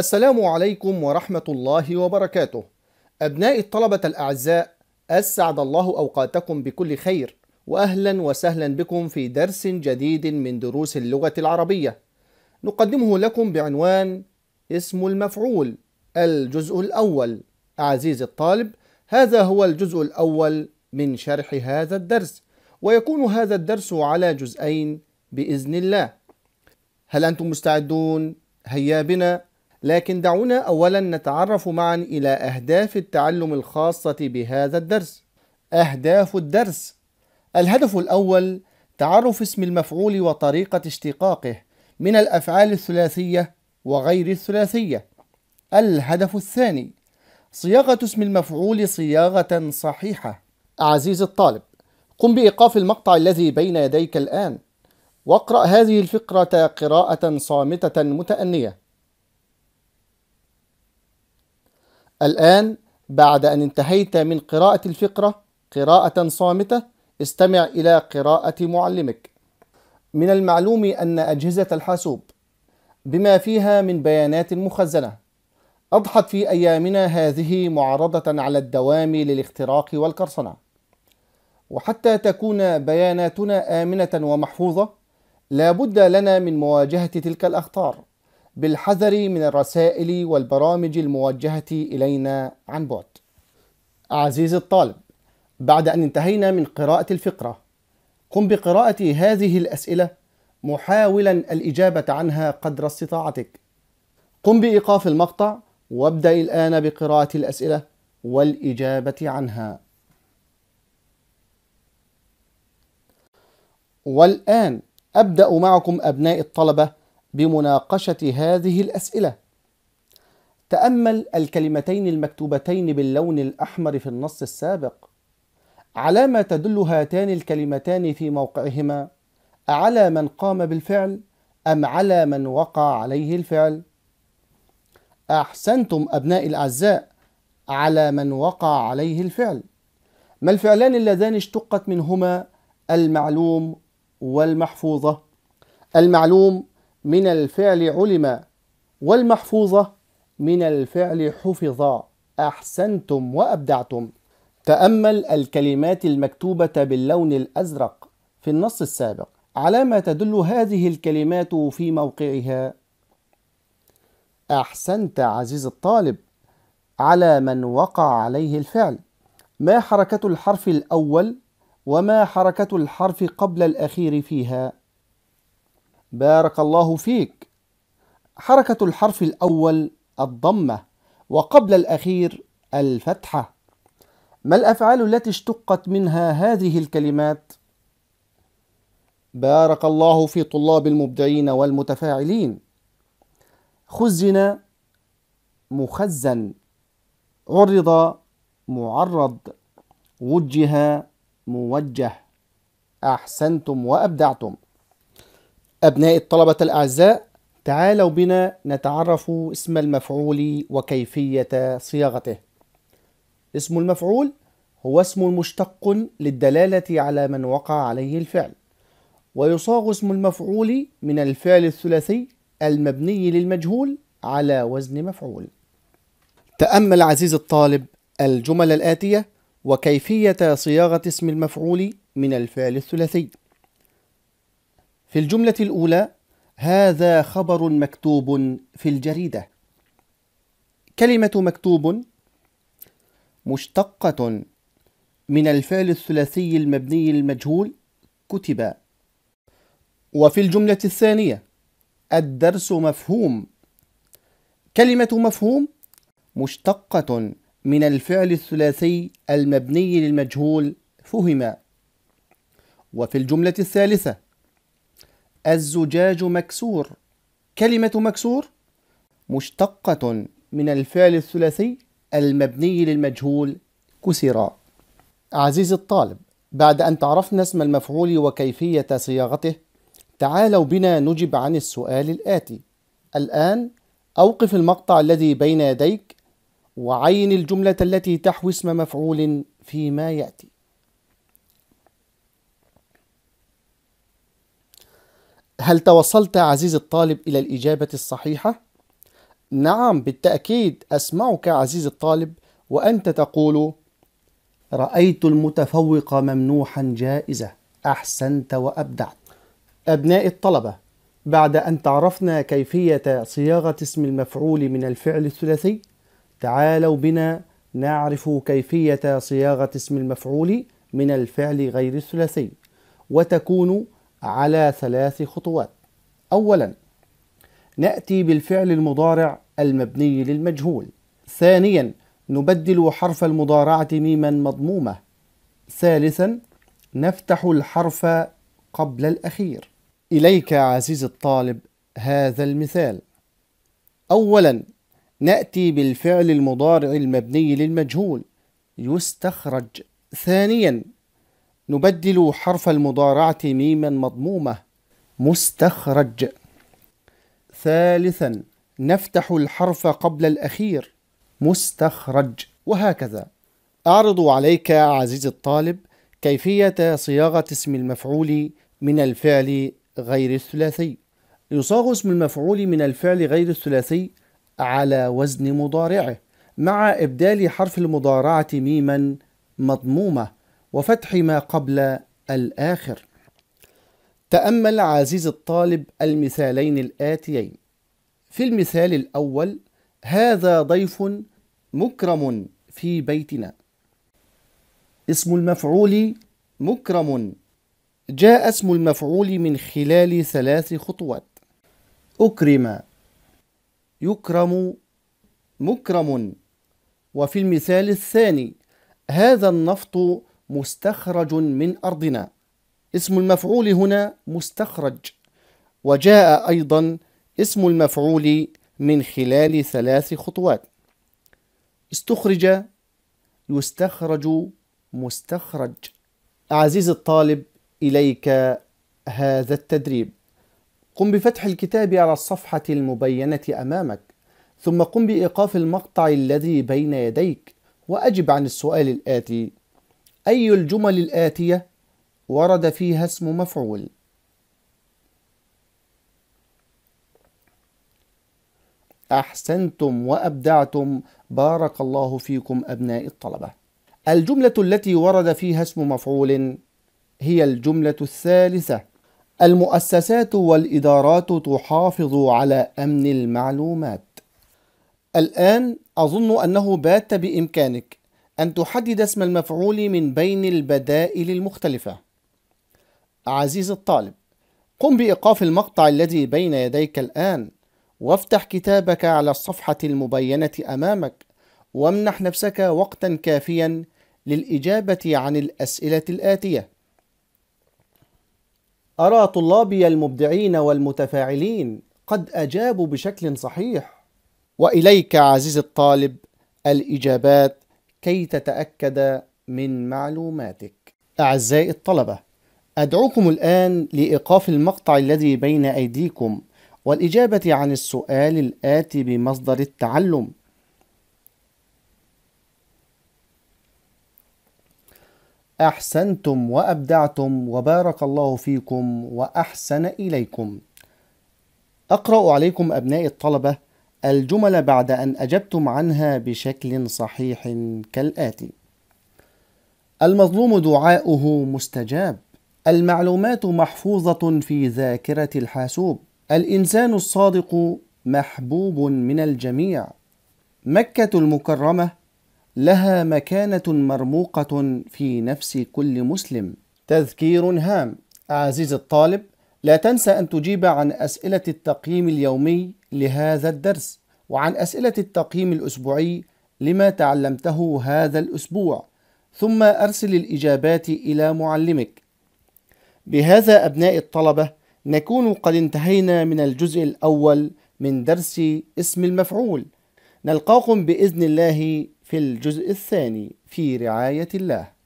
السلام عليكم ورحمة الله وبركاته أبنائي الطلبة الأعزاء أسعد الله أوقاتكم بكل خير وأهلا وسهلا بكم في درس جديد من دروس اللغة العربية نقدمه لكم بعنوان اسم المفعول الجزء الأول عزيزي الطالب هذا هو الجزء الأول من شرح هذا الدرس ويكون هذا الدرس على جزئين بإذن الله هل أنتم مستعدون؟ هيا بنا لكن دعونا أولا نتعرف معا إلى أهداف التعلم الخاصة بهذا الدرس أهداف الدرس الهدف الأول تعرف اسم المفعول وطريقة اشتقاقه من الأفعال الثلاثية وغير الثلاثية الهدف الثاني صياغة اسم المفعول صياغة صحيحة عزيزي الطالب قم بإيقاف المقطع الذي بين يديك الآن واقرأ هذه الفقرة قراءة صامتة متأنية الآن بعد أن انتهيت من قراءة الفقرة قراءة صامتة استمع إلى قراءة معلمك من المعلوم أن أجهزة الحاسوب بما فيها من بيانات مخزنة أضحت في أيامنا هذه معرضة على الدوام للاختراق والقرصنة وحتى تكون بياناتنا آمنة ومحفوظة لا بد لنا من مواجهة تلك الأخطار بالحذر من الرسائل والبرامج الموجهة إلينا عن بعد. عزيزي الطالب، بعد أن انتهينا من قراءة الفقرة، قم بقراءة هذه الأسئلة محاولا الإجابة عنها قدر استطاعتك. قم بإيقاف المقطع وابدأ الآن بقراءة الأسئلة والإجابة عنها. والآن أبدأ معكم أبناء الطلبة بمناقشه هذه الاسئله تامل الكلمتين المكتوبتين باللون الاحمر في النص السابق على ما تدل هاتان الكلمتان في موقعهما على من قام بالفعل ام على من وقع عليه الفعل احسنتم ابنائي الاعزاء على من وقع عليه الفعل ما الفعلان اللذان اشتقت منهما المعلوم والمحفوظه المعلوم من الفعل علم والمحفوظة من الفعل حفظ أحسنتم وأبدعتم تأمل الكلمات المكتوبة باللون الأزرق في النص السابق على ما تدل هذه الكلمات في موقعها أحسنت عزيز الطالب على من وقع عليه الفعل ما حركة الحرف الأول وما حركة الحرف قبل الأخير فيها بارك الله فيك حركة الحرف الأول الضمة وقبل الأخير الفتحة ما الأفعال التي اشتقت منها هذه الكلمات؟ بارك الله في طلاب المبدعين والمتفاعلين خزن مخزن عرض معرض وجه موجه احسنتم وابدعتم أبناء الطلبة الأعزاء تعالوا بنا نتعرف اسم المفعول وكيفية صياغته اسم المفعول هو اسم مشتق للدلالة على من وقع عليه الفعل ويصاغ اسم المفعول من الفعل الثلاثي المبني للمجهول على وزن مفعول تأمل عزيزي الطالب الجمل الآتية وكيفية صياغة اسم المفعول من الفعل الثلاثي في الجملة الأولى هذا خبر مكتوب في الجريدة كلمة مكتوب مشتقة من الفعل الثلاثي المبني المجهول كتب وفي الجملة الثانية الدرس مفهوم كلمة مفهوم مشتقة من الفعل الثلاثي المبني للمجهول فهم وفي الجملة الثالثة الزجاج مكسور كلمة مكسور مشتقة من الفعل الثلاثي المبني للمجهول كسرا عزيزي الطالب بعد أن تعرفنا اسم المفعول وكيفية صياغته تعالوا بنا نجب عن السؤال الآتي الآن أوقف المقطع الذي بين يديك وعين الجملة التي تحوي اسم مفعول فيما يأتي هل توصلت عزيزي الطالب إلى الإجابة الصحيحة؟ نعم بالتأكيد أسمعك عزيزي الطالب وأنت تقول رأيت المتفوق ممنوحا جائزة أحسنت وأبدعت أبناء الطلبة بعد أن تعرفنا كيفية صياغة اسم المفعول من الفعل الثلاثي تعالوا بنا نعرف كيفية صياغة اسم المفعول من الفعل غير الثلاثي وتكون على ثلاث خطوات اولا ناتي بالفعل المضارع المبني للمجهول ثانيا نبدل حرف المضارعه ميما مضمومه ثالثا نفتح الحرف قبل الاخير اليك عزيزي الطالب هذا المثال اولا ناتي بالفعل المضارع المبني للمجهول يستخرج ثانيا نبدل حرف المضارعة ميما مضمومة مستخرج ثالثا نفتح الحرف قبل الأخير مستخرج وهكذا أعرض عليك عزيزي الطالب كيفية صياغة اسم المفعول من الفعل غير الثلاثي يصاغ اسم المفعول من الفعل غير الثلاثي على وزن مضارعه مع إبدال حرف المضارعة ميما مضمومة وفتح ما قبل الآخر تأمل عزيز الطالب المثالين الآتيين في المثال الأول هذا ضيف مكرم في بيتنا اسم المفعول مكرم جاء اسم المفعول من خلال ثلاث خطوات أكرم يكرم مكرم وفي المثال الثاني هذا النفط مستخرج من أرضنا اسم المفعول هنا مستخرج وجاء أيضا اسم المفعول من خلال ثلاث خطوات استخرج يستخرج مستخرج عزيزي الطالب إليك هذا التدريب قم بفتح الكتاب على الصفحة المبينة أمامك ثم قم بإيقاف المقطع الذي بين يديك وأجب عن السؤال الآتي أي الجمل الآتية ورد فيها اسم مفعول أحسنتم وأبدعتم بارك الله فيكم أبناء الطلبة الجملة التي ورد فيها اسم مفعول هي الجملة الثالثة المؤسسات والإدارات تحافظ على أمن المعلومات الآن أظن أنه بات بإمكانك أن تحدد اسم المفعول من بين البدائل المختلفة عزيز الطالب قم بإيقاف المقطع الذي بين يديك الآن وافتح كتابك على الصفحة المبينة أمامك وامنح نفسك وقتا كافيا للإجابة عن الأسئلة الآتية أرى طلابي المبدعين والمتفاعلين قد أجابوا بشكل صحيح وإليك عزيزي الطالب الإجابات كي تتأكد من معلوماتك. أعزائي الطلبة، أدعوكم الآن لإيقاف المقطع الذي بين أيديكم والإجابة عن السؤال الآتي بمصدر التعلم. أحسنتم وأبدعتم وبارك الله فيكم وأحسن إليكم. أقرأ عليكم أبناء الطلبة الجمل بعد أن أجبتم عنها بشكل صحيح كالآتي: المظلوم دعاؤه مستجاب، المعلومات محفوظة في ذاكرة الحاسوب، الإنسان الصادق محبوب من الجميع، مكة المكرمة لها مكانة مرموقة في نفس كل مسلم. تذكير هام عزيزي الطالب، لا تنسى أن تجيب عن أسئلة التقييم اليومي لهذا الدرس وعن أسئلة التقييم الأسبوعي لما تعلمته هذا الأسبوع ثم أرسل الإجابات إلى معلمك بهذا أبناء الطلبة نكون قد انتهينا من الجزء الأول من درس اسم المفعول نلقاكم بإذن الله في الجزء الثاني في رعاية الله